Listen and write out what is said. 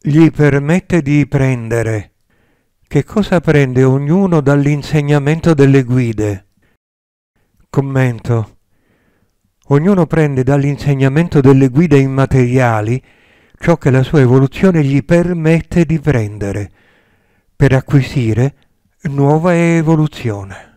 gli permette di prendere. Che cosa prende ognuno dall'insegnamento delle guide? Commento. Ognuno prende dall'insegnamento delle guide immateriali ciò che la sua evoluzione gli permette di prendere per acquisire nuova evoluzione.